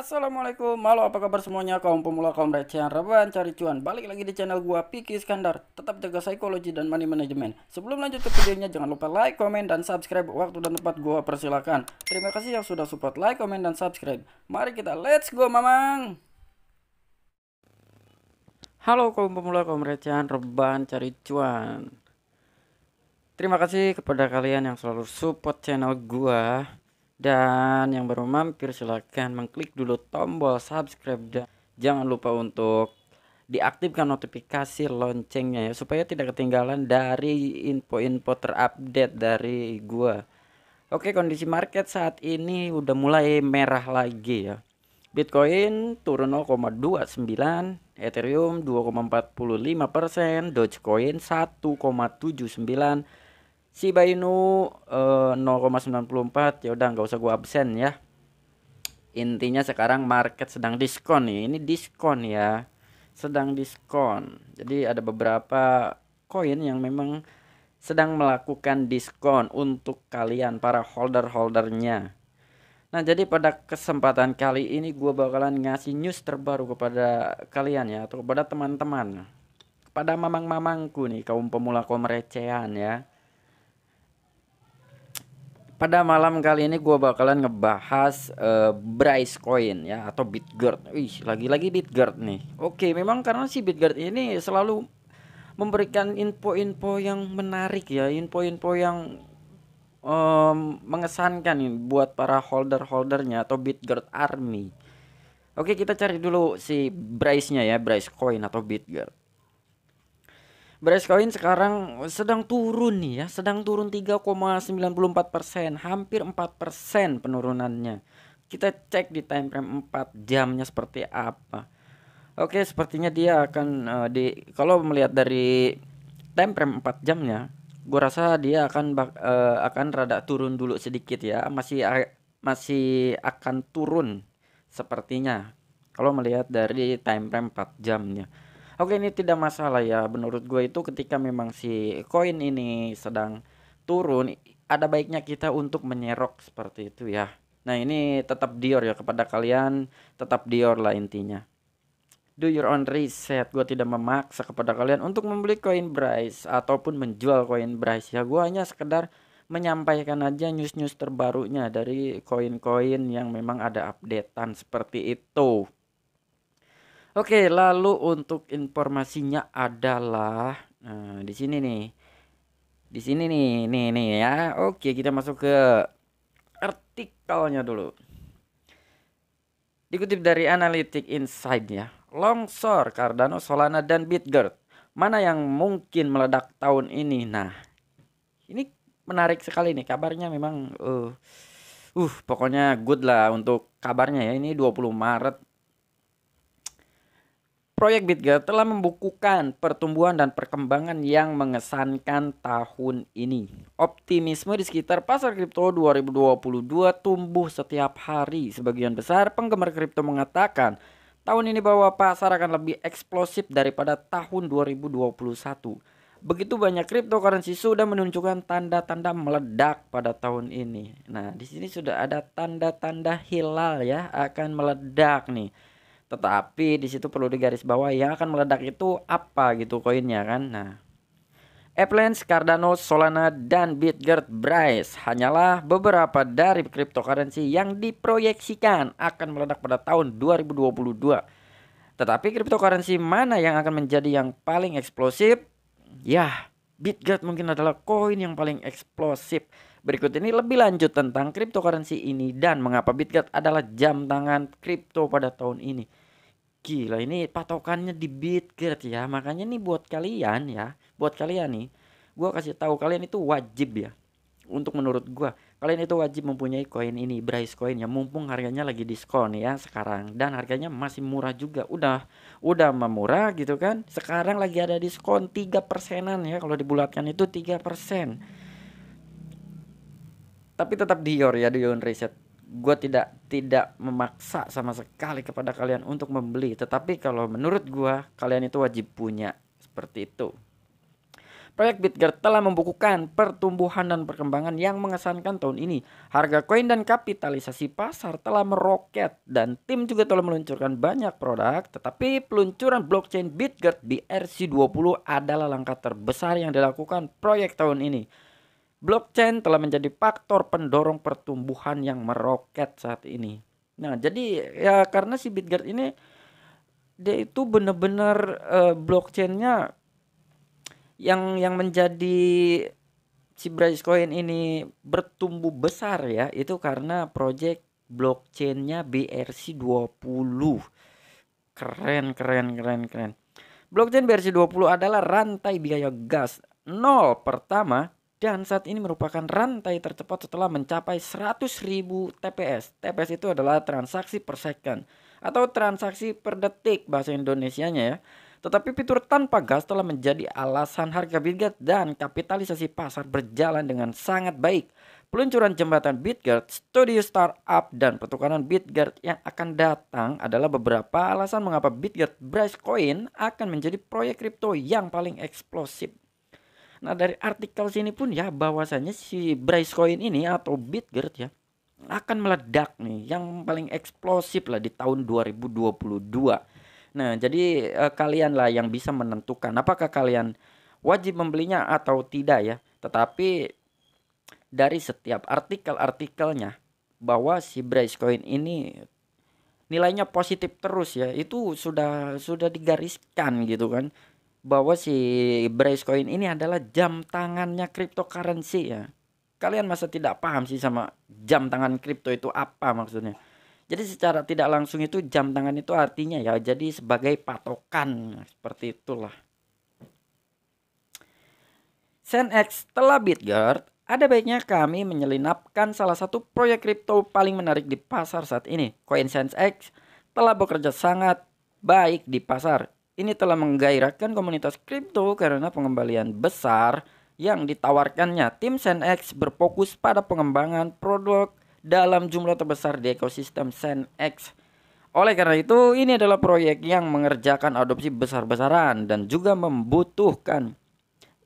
Assalamualaikum, halo apa kabar semuanya kaum pemula, kaum yang rebahan, cari cuan Balik lagi di channel gua Piki Iskandar Tetap jaga psikologi dan money management Sebelum lanjut ke videonya jangan lupa like, komen, dan subscribe Waktu dan tempat gua persilakan Terima kasih yang sudah support like, komen, dan subscribe Mari kita let's go mamang Halo kaum pemula, kaum yang rebahan, cari cuan Terima kasih kepada kalian yang selalu support channel gua dan yang baru mampir silahkan mengklik dulu tombol subscribe dan jangan lupa untuk diaktifkan notifikasi loncengnya ya supaya tidak ketinggalan dari info-info terupdate dari gua. Oke, kondisi market saat ini udah mulai merah lagi ya. Bitcoin turun 0,29, Ethereum 2,45 persen, Dogecoin 1,79 si Bainu eh, uh, 0,94 ya udah nggak usah gua absen ya intinya sekarang market sedang diskon nih ini diskon ya sedang diskon jadi ada beberapa koin yang memang sedang melakukan diskon untuk kalian para holder-holdernya Nah jadi pada kesempatan kali ini gua bakalan ngasih news terbaru kepada kalian ya Atau kepada teman-teman pada mamang-mamangku nih kaum pemula kaum recehan ya pada malam kali ini gue bakalan ngebahas uh, Bryce Coin ya atau Bitgert. Wih, lagi-lagi Bitgert nih. Oke, memang karena si Bitgert ini selalu memberikan info-info yang menarik ya, info-info yang um, mengesankan nih buat para holder-holdernya atau Bitgert Army. Oke, kita cari dulu si Bryce-nya ya, Bryce Coin atau Bitgert. Coin sekarang sedang turun nih ya, sedang turun 3,94 persen, hampir 4 persen penurunannya. Kita cek di time frame 4 jamnya seperti apa. Oke, sepertinya dia akan uh, di kalau melihat dari time frame 4 jamnya, gua rasa dia akan bak, uh, akan rada turun dulu sedikit ya, masih masih akan turun sepertinya kalau melihat dari time frame 4 jamnya. Oke ini tidak masalah ya menurut gue itu ketika memang si koin ini sedang turun ada baiknya kita untuk menyerok seperti itu ya. Nah ini tetap Dior ya kepada kalian tetap Dior lah intinya. Do your own research. Gue tidak memaksa kepada kalian untuk membeli koin Bryce ataupun menjual koin Bryce ya. Gue hanya sekedar menyampaikan aja news-news terbarunya dari koin-koin yang memang ada updatean seperti itu. Oke, lalu untuk informasinya adalah nah, di sini nih. Di sini nih, nih nih ya. Oke, kita masuk ke artikelnya dulu. Dikutip dari Analytic Insight ya. Longsor Cardano, Solana dan Bitgert. Mana yang mungkin meledak tahun ini? Nah, ini menarik sekali nih kabarnya memang uh, uh pokoknya good lah untuk kabarnya ya ini 20 Maret Proyek Bitga telah membukukan pertumbuhan dan perkembangan yang mengesankan tahun ini. Optimisme di sekitar pasar kripto 2022 tumbuh setiap hari. Sebagian besar penggemar kripto mengatakan tahun ini bahwa pasar akan lebih eksplosif daripada tahun 2021. Begitu banyak kripto cryptocurrency sudah menunjukkan tanda-tanda meledak pada tahun ini. Nah, di sini sudah ada tanda-tanda hilal ya akan meledak nih. Tetapi di situ perlu bawah yang akan meledak itu apa gitu koinnya kan. Nah, Avalanche, Cardano, Solana, dan Bitgert Bryce hanyalah beberapa dari cryptocurrency yang diproyeksikan akan meledak pada tahun 2022. Tetapi cryptocurrency mana yang akan menjadi yang paling eksplosif? Yah, Bitgert mungkin adalah koin yang paling eksplosif. Berikut ini lebih lanjut tentang cryptocurrency ini dan mengapa Bitgert adalah jam tangan kripto pada tahun ini. Gila ini patokannya di Bitget gitu ya. Makanya nih buat kalian ya, buat kalian nih, gua kasih tahu kalian itu wajib ya. Untuk menurut gua, kalian itu wajib mempunyai koin ini, Brace koin ya. Mumpung harganya lagi diskon ya sekarang dan harganya masih murah juga. Udah udah memurah gitu kan. Sekarang lagi ada diskon tiga persenan ya kalau dibulatkan itu tiga persen tapi tetap Dior ya Dior Reset gue tidak tidak memaksa sama sekali kepada kalian untuk membeli tetapi kalau menurut gue kalian itu wajib punya seperti itu Proyek Bitger telah membukukan pertumbuhan dan perkembangan yang mengesankan tahun ini. Harga koin dan kapitalisasi pasar telah meroket dan tim juga telah meluncurkan banyak produk. Tetapi peluncuran blockchain Bitger BRC20 adalah langkah terbesar yang dilakukan proyek tahun ini Blockchain telah menjadi faktor pendorong pertumbuhan yang meroket saat ini. Nah, jadi ya karena si Bitguard ini dia itu benar-benar uh, blockchainnya yang yang menjadi si Coin ini bertumbuh besar ya itu karena project blockchainnya BRC 20 keren keren keren keren blockchain BRC 20 adalah rantai biaya gas nol pertama dan saat ini merupakan rantai tercepat setelah mencapai 100.000 TPS. TPS itu adalah transaksi per second atau transaksi per detik bahasa Indonesianya ya. Tetapi fitur tanpa gas telah menjadi alasan harga Bitget dan kapitalisasi pasar berjalan dengan sangat baik. Peluncuran jembatan Bitget, studio startup, dan pertukaran Bitget yang akan datang adalah beberapa alasan mengapa Bitget Brice Coin akan menjadi proyek kripto yang paling eksplosif. Nah dari artikel sini pun ya bahwasannya si Bryce Coin ini atau Bitgert ya akan meledak nih yang paling eksplosif lah di tahun 2022. Nah jadi eh, kalian lah yang bisa menentukan apakah kalian wajib membelinya atau tidak ya. Tetapi dari setiap artikel-artikelnya bahwa si Bryce Coin ini nilainya positif terus ya itu sudah sudah digariskan gitu kan bahwa si Brace Coin ini adalah jam tangannya cryptocurrency ya. Kalian masa tidak paham sih sama jam tangan kripto itu apa maksudnya? Jadi secara tidak langsung itu jam tangan itu artinya ya jadi sebagai patokan seperti itulah. SenX telah Bitgard, ada baiknya kami menyelinapkan salah satu proyek kripto paling menarik di pasar saat ini. Coin SenseX telah bekerja sangat baik di pasar ini telah menggairahkan komunitas kripto karena pengembalian besar yang ditawarkannya. Tim SandX berfokus pada pengembangan produk dalam jumlah terbesar di ekosistem SandX. Oleh karena itu, ini adalah proyek yang mengerjakan adopsi besar-besaran dan juga membutuhkan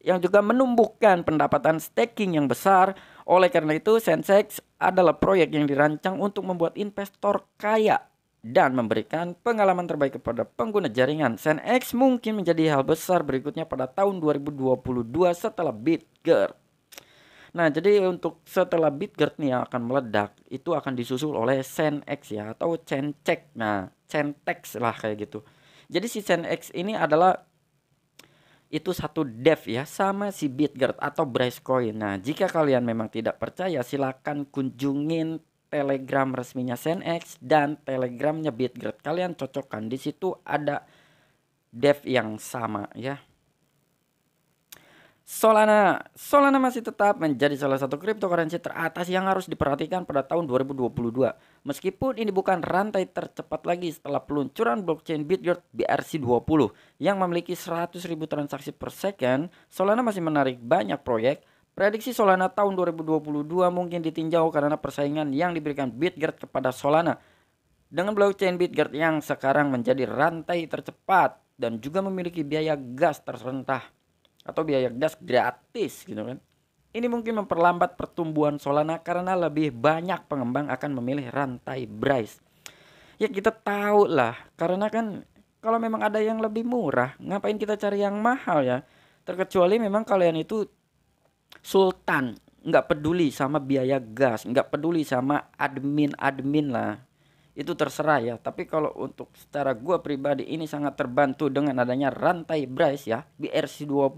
yang juga menumbuhkan pendapatan staking yang besar. Oleh karena itu, Sensex adalah proyek yang dirancang untuk membuat investor kaya dan memberikan pengalaman terbaik kepada pengguna jaringan. X mungkin menjadi hal besar berikutnya pada tahun 2022 setelah BitGert. Nah, jadi untuk setelah BitGert nih yang akan meledak, itu akan disusul oleh X ya atau Centek. Nah, Centex lah kayak gitu. Jadi si X ini adalah itu satu dev ya sama si BitGert atau Bracecoin. Nah, jika kalian memang tidak percaya silakan kunjungin Telegram resminya SNX dan Telegramnya Bitgrid. Kalian cocokkan di situ ada dev yang sama ya. Solana, Solana masih tetap menjadi salah satu cryptocurrency teratas yang harus diperhatikan pada tahun 2022. Meskipun ini bukan rantai tercepat lagi setelah peluncuran blockchain Bitgrid BRC20 yang memiliki 100.000 transaksi per second, Solana masih menarik banyak proyek Prediksi Solana tahun 2022 mungkin ditinjau karena persaingan yang diberikan Bitgert kepada Solana. Dengan blockchain Bitgert yang sekarang menjadi rantai tercepat dan juga memiliki biaya gas terserentah atau biaya gas gratis gitu kan. Ini mungkin memperlambat pertumbuhan Solana karena lebih banyak pengembang akan memilih rantai Bryce. Ya kita tahu lah karena kan kalau memang ada yang lebih murah ngapain kita cari yang mahal ya. Terkecuali memang kalian itu sultan nggak peduli sama biaya gas nggak peduli sama admin admin lah itu terserah ya tapi kalau untuk secara gua pribadi ini sangat terbantu dengan adanya rantai brace ya BRC20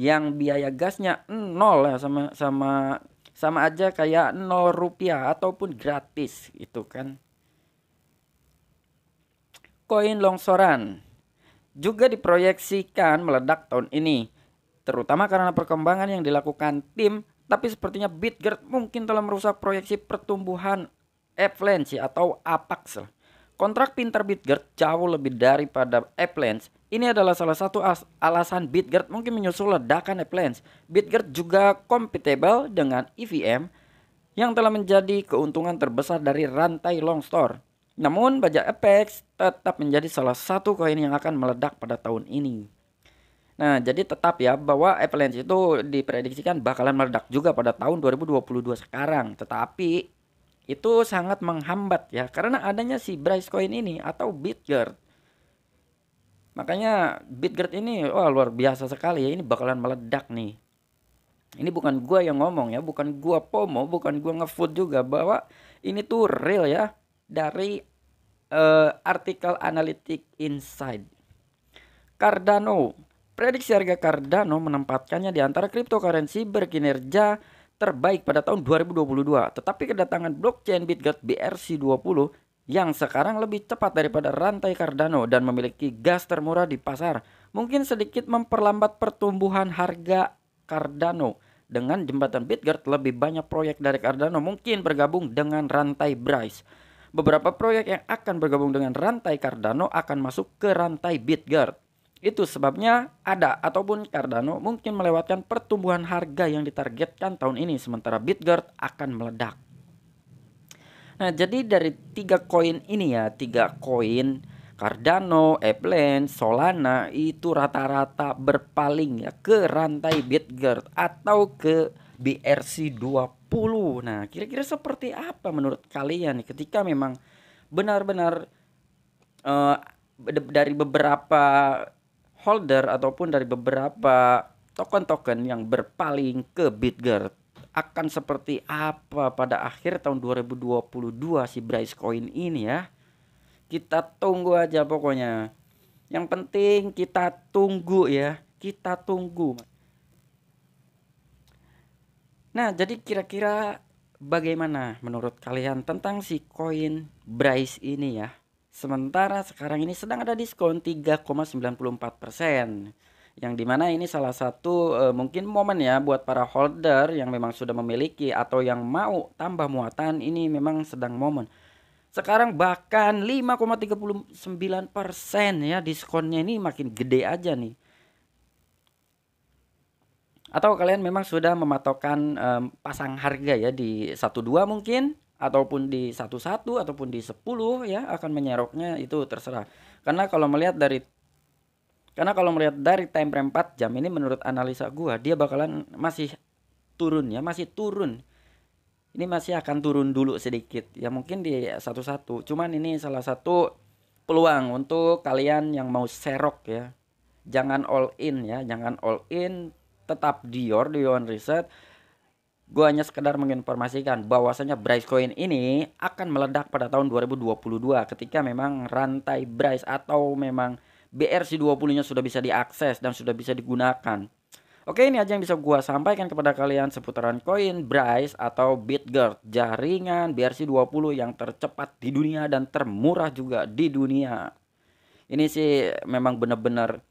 yang biaya gasnya nol ya sama sama sama aja kayak nol rupiah ataupun gratis itu kan koin longsoran juga diproyeksikan meledak tahun ini Terutama karena perkembangan yang dilakukan tim, tapi sepertinya Bitgert mungkin telah merusak proyeksi pertumbuhan Avalanche atau Apex. Kontrak pintar Bitgert jauh lebih daripada Avalanche. Ini adalah salah satu alasan Bitgert mungkin menyusul ledakan Avalanche. Bitgert juga compatible dengan EVM yang telah menjadi keuntungan terbesar dari rantai long store. Namun, baja Apex tetap menjadi salah satu koin yang akan meledak pada tahun ini. Nah, jadi tetap ya bahwa avalanche itu diprediksikan bakalan meledak juga pada tahun 2022 sekarang. Tetapi itu sangat menghambat ya karena adanya si Bryce Coin ini atau Bitgert. Makanya Bitgert ini wah luar biasa sekali ya ini bakalan meledak nih. Ini bukan gua yang ngomong ya, bukan gua pomo, bukan gua ngefood juga bahwa ini tuh real ya dari uh, artikel analitik inside Cardano Prediksi harga Cardano menempatkannya di antara cryptocurrency berkinerja terbaik pada tahun 2022. Tetapi kedatangan blockchain BitGet BRC20 yang sekarang lebih cepat daripada rantai Cardano dan memiliki gas termurah di pasar mungkin sedikit memperlambat pertumbuhan harga Cardano. Dengan jembatan BitGet lebih banyak proyek dari Cardano mungkin bergabung dengan rantai Bryce. Beberapa proyek yang akan bergabung dengan rantai Cardano akan masuk ke rantai BitGet. Itu sebabnya ADA ataupun Cardano mungkin melewatkan pertumbuhan harga yang ditargetkan tahun ini sementara BitGuard akan meledak. Nah, jadi dari tiga koin ini ya, tiga koin Cardano, Eplen, Solana itu rata-rata berpaling ya ke rantai Bitgert atau ke BRC 20. Nah, kira-kira seperti apa menurut kalian ketika memang benar-benar uh, dari beberapa holder ataupun dari beberapa token-token yang berpaling ke Bitgert akan seperti apa pada akhir tahun 2022 si Bryce Coin ini ya. Kita tunggu aja pokoknya. Yang penting kita tunggu ya, kita tunggu. Nah, jadi kira-kira bagaimana menurut kalian tentang si koin Bryce ini ya? Sementara sekarang ini sedang ada diskon 3,94 persen yang dimana ini salah satu e, mungkin momen ya buat para holder yang memang sudah memiliki atau yang mau tambah muatan ini memang sedang momen. Sekarang bahkan 5,39 persen ya diskonnya ini makin gede aja nih. Atau kalian memang sudah mematokkan e, pasang harga ya di 12 mungkin ataupun di satu-satu ataupun di sepuluh ya akan menyeroknya itu terserah. Karena kalau melihat dari karena kalau melihat dari time frame 4 jam ini menurut analisa gua dia bakalan masih turun ya, masih turun. Ini masih akan turun dulu sedikit. Ya mungkin di satu-satu. Cuman ini salah satu peluang untuk kalian yang mau serok ya. Jangan all in ya, jangan all in tetap Dior Dior Reset Gue hanya sekedar menginformasikan bahwasanya Bryce Coin ini akan meledak pada tahun 2022 ketika memang rantai Bryce atau memang BRC20-nya sudah bisa diakses dan sudah bisa digunakan. Oke ini aja yang bisa gue sampaikan kepada kalian seputaran koin Bryce atau Bitgirl, jaringan BRC20 yang tercepat di dunia dan termurah juga di dunia. Ini sih memang benar-benar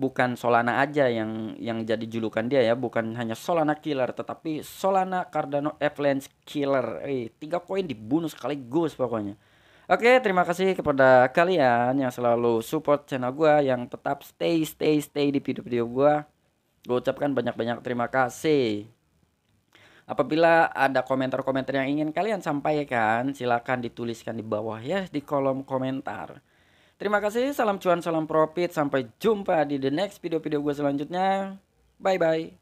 bukan Solana aja yang yang jadi julukan dia ya, bukan hanya Solana Killer tetapi Solana Cardano Avalanche Killer. Eh, tiga koin dibunuh sekaligus pokoknya. Oke, terima kasih kepada kalian yang selalu support channel gua yang tetap stay, stay, stay di video-video gua Gua ucapkan banyak-banyak terima kasih. Apabila ada komentar-komentar yang ingin kalian sampaikan, silahkan dituliskan di bawah ya di kolom komentar. Terima kasih, salam cuan, salam profit. Sampai jumpa di the next video-video gue selanjutnya. Bye-bye.